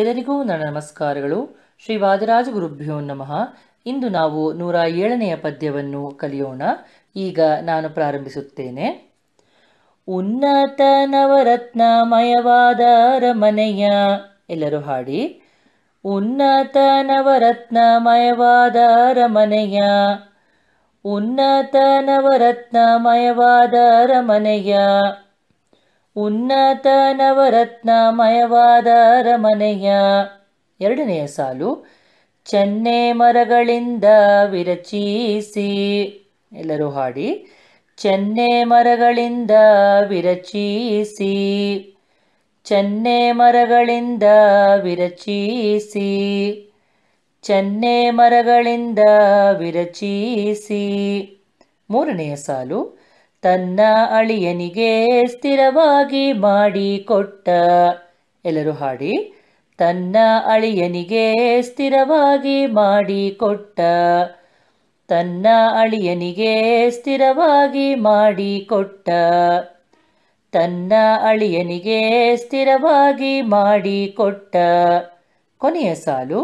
ಎಲ್ಲರಿಗೂ ನನ್ನ ನಮಸ್ಕಾರಗಳು ಶ್ರೀ ವಾದರಾಜ ಗುರುಭ್ಯೋ ನಮಃ ಇಂದು ನಾವು ನೂರ ಏಳನೆಯ ಪದ್ಯವನ್ನು ಕಲಿಯೋಣ ಈಗ ನಾನು ಪ್ರಾರಂಭಿಸುತ್ತೇನೆ ಉನ್ನತ ನವರತ್ನಮಯವಾದ ಅರಮನೆಯ ಎಲ್ಲರೂ ಹಾಡಿ ಉನ್ನತ ನವರತ್ನಮಯವಾದ ಅರಮನೆಯ ಉನ್ನತ ನವರತ್ನಮಯವಾದ ಅರಮನೆಯ ಉನ್ನತ ನವರತ್ನಮಯವಾದ ಅರಮನೆಯ ಎರಡನೆಯ ಸಾಲು ಚನ್ನೆ ಮರಗಳಿಂದ ವಿರಚಿಸಿ ಎಲ್ಲರೂ ಹಾಡಿ ಚನ್ನೆ ಮರಗಳಿಂದ ವಿರಚಿಸಿ ಚನ್ನೆ ಮರಗಳಿಂದ ವಿರಚಿಸಿ ಚನ್ನೆ ಮರಗಳಿಂದ ವಿರಚಿಸಿ ಮೂರನೆಯ ಸಾಲು ತನ್ನ ಅಳಿಯನಿಗೆ ಸ್ಥಿರವಾಗಿ ಮಾಡಿ ಕೊಟ್ಟ ಎಲ್ಲರೂ ಹಾಡಿ ತನ್ನ ಅಳಿಯನಿಗೆ ಸ್ಥಿರವಾಗಿ ಮಾಡಿ ಕೊಟ್ಟ ತನ್ನ ಅಳಿಯನಿಗೆ ಸ್ಥಿರವಾಗಿ ಮಾಡಿ ಕೊಟ್ಟ ತನ್ನ ಅಳಿಯನಿಗೆ ಸ್ಥಿರವಾಗಿ ಮಾಡಿ ಕೊಟ್ಟ ಕೊನೆಯ ಸಾಲು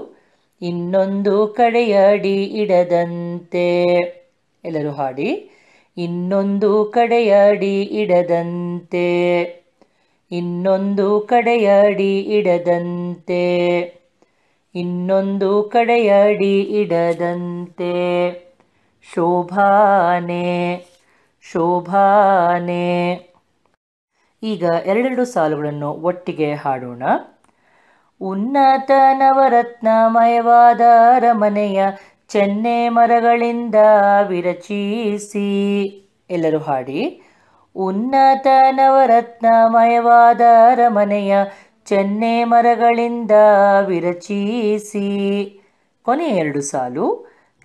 ಇನ್ನೊಂದು ಕಡೆಯಡಿ ಇಡದಂತೆ ಎಲ್ಲರೂ ಹಾಡಿ ಇನ್ನೊಂದು ಕಡೆಯಡಿ ಇಡದಂತೆ ಇನ್ನೊಂದು ಕಡೆಯಡಿ ಇಡದಂತೆ ಇನ್ನೊಂದು ಕಡೆಯಡಿ ಇಡದಂತೆ ಶೋಭಾನೆ ಶೋಭಾನೆ ಈಗ ಎರಡೆರಡು ಸಾಲುಗಳನ್ನು ಒಟ್ಟಿಗೆ ಹಾಡೋಣ ಉನ್ನತ ನವರತ್ನಮಯವಾದ ಅರಮನೆಯ ಚೆನ್ನೆ ಮರಗಳಿಂದ ವಿರಚಿಸಿ ಎಲ್ಲರೂ ಹಾಡಿ ಉನ್ನತ ನವರತ್ನಮಯವಾದ ಅರಮನೆಯ ಚೆನ್ನೆ ಮರಗಳಿಂದ ವಿರಚಿಸಿ ಕೊನೆ ಎರಡು ಸಾಲು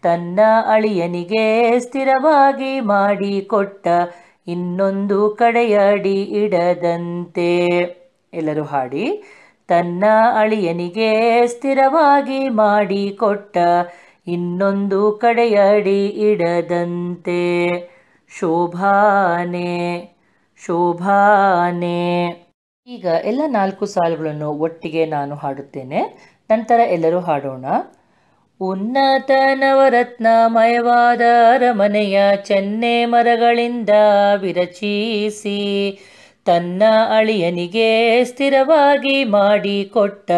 ತನ್ನ ಅಳಿಯನಿಗೆ ಸ್ಥಿರವಾಗಿ ಮಾಡಿ ಕೊಟ್ಟ ಇನ್ನೊಂದು ಕಡೆಯಡಿ ಇಡದಂತೆ ಎಲ್ಲರೂ ಹಾಡಿ ತನ್ನ ಅಳಿಯನಿಗೆ ಸ್ಥಿರವಾಗಿ ಮಾಡಿ ಕೊಟ್ಟ ಇನ್ನೊಂದು ಕಡೆಯಡಿ ಇಡದಂತೆ ಶೋಭಾನೆ ಶೋಭಾನೆ ಈಗ ಎಲ್ಲ ನಾಲ್ಕು ಸಾಲುಗಳನ್ನು ಒಟ್ಟಿಗೆ ನಾನು ಹಾಡುತ್ತೇನೆ ನಂತರ ಎಲ್ಲರೂ ಹಾಡೋಣ ಉನ್ನತ ನವರತ್ನಮಯವಾದ ಅರಮನೆಯ ಚೆನ್ನೆ ಮರಗಳಿಂದ ವಿರಚಿಸಿ ತನ್ನ ಅಳಿಯನಿಗೆ ಸ್ಥಿರವಾಗಿ ಮಾಡಿಕೊಟ್ಟ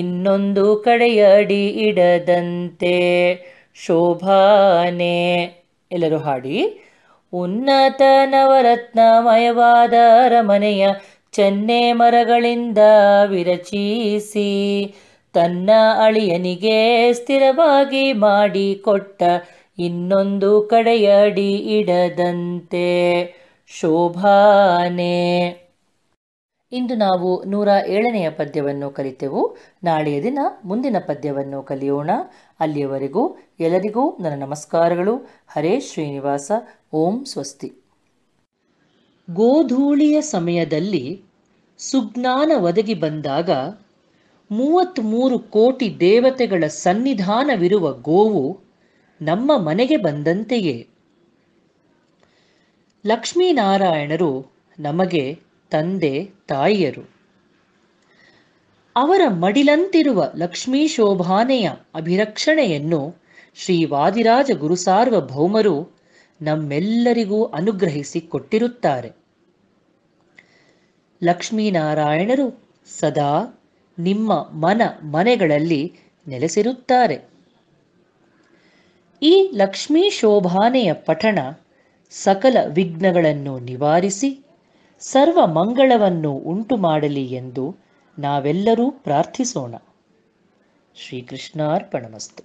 ಇನ್ನೊಂದು ಕಡೆಯಡಿ ಇಡದಂತೆ ಶೋಭಾನೆ ಎಲ್ಲರೂ ಹಾಡಿ ಉನ್ನತ ನವರತ್ನಮಯವಾದ ಅರಮನೆಯ ಚೆನ್ನೆ ಮರಗಳಿಂದ ವಿರಚಿಸಿ ತನ್ನ ಅಳಿಯನಿಗೆ ಸ್ಥಿರವಾಗಿ ಮಾಡಿಕೊಟ್ಟ ಇನ್ನೊಂದು ಕಡೆಯಡಿ ಇಡದಂತೆ ಶೋಭಾನೆ ಇಂದು ನಾವು ನೂರ ಏಳನೆಯ ಪದ್ಯವನ್ನು ಕಲಿತೆವು ನಾಳೆಯ ದಿನ ಮುಂದಿನ ಪದ್ಯವನ್ನು ಕಲಿಯೋಣ ಅಲ್ಲಿಯವರೆಗೂ ಎಲ್ಲರಿಗೂ ನನ್ನ ನಮಸ್ಕಾರಗಳು ಹರೇ ಶ್ರೀನಿವಾಸ ಓಂ ಸ್ವಸ್ತಿ ಗೋಧೂಳಿಯ ಸಮಯದಲ್ಲಿ ಸುಜ್ಞಾನ ಒದಗಿ ಬಂದಾಗ ಮೂವತ್ತ್ಮೂರು ಕೋಟಿ ದೇವತೆಗಳ ಸನ್ನಿಧಾನವಿರುವ ಗೋವು ನಮ್ಮ ಮನೆಗೆ ಬಂದಂತೆಯೇ ಲಕ್ಷ್ಮೀನಾರಾಯಣರು ನಮಗೆ ತಂದೆ ತಾಯಿಯರು ಅವರ ಮಡಿಲಂತಿರುವ ಲಕ್ಷ್ಮೀ ಶೋಭಾನೆಯ ಅಭಿರಕ್ಷಣೆಯನ್ನು ಶ್ರೀ ವಾದಿರಾಜ ಗುರುಸಾರ್ವಭೌಮರು ನಮ್ಮೆಲ್ಲರಿಗೂ ಅನುಗ್ರಹಿಸಿ ಕೊಟ್ಟಿರುತ್ತಾರೆ ಲಕ್ಷ್ಮೀನಾರಾಯಣರು ಸದಾ ನಿಮ್ಮ ಮನ ಮನೆಗಳಲ್ಲಿ ನೆಲೆಸಿರುತ್ತಾರೆ ಈ ಲಕ್ಷ್ಮೀ ಶೋಭಾನೆಯ ಪಠಣ ಸಕಲ ವಿಘ್ನಗಳನ್ನು ನಿವಾರಿಸಿ ಸರ್ವ ಮಂಗಳವನ್ನು ಉಂಟು ಮಾಡಲಿ ಎಂದು ನಾವೆಲ್ಲರೂ ಪ್ರಾರ್ಥಿಸೋಣ ಶ್ರೀಕೃಷ್ಣಾರ್ಪಣಮಸ್ತು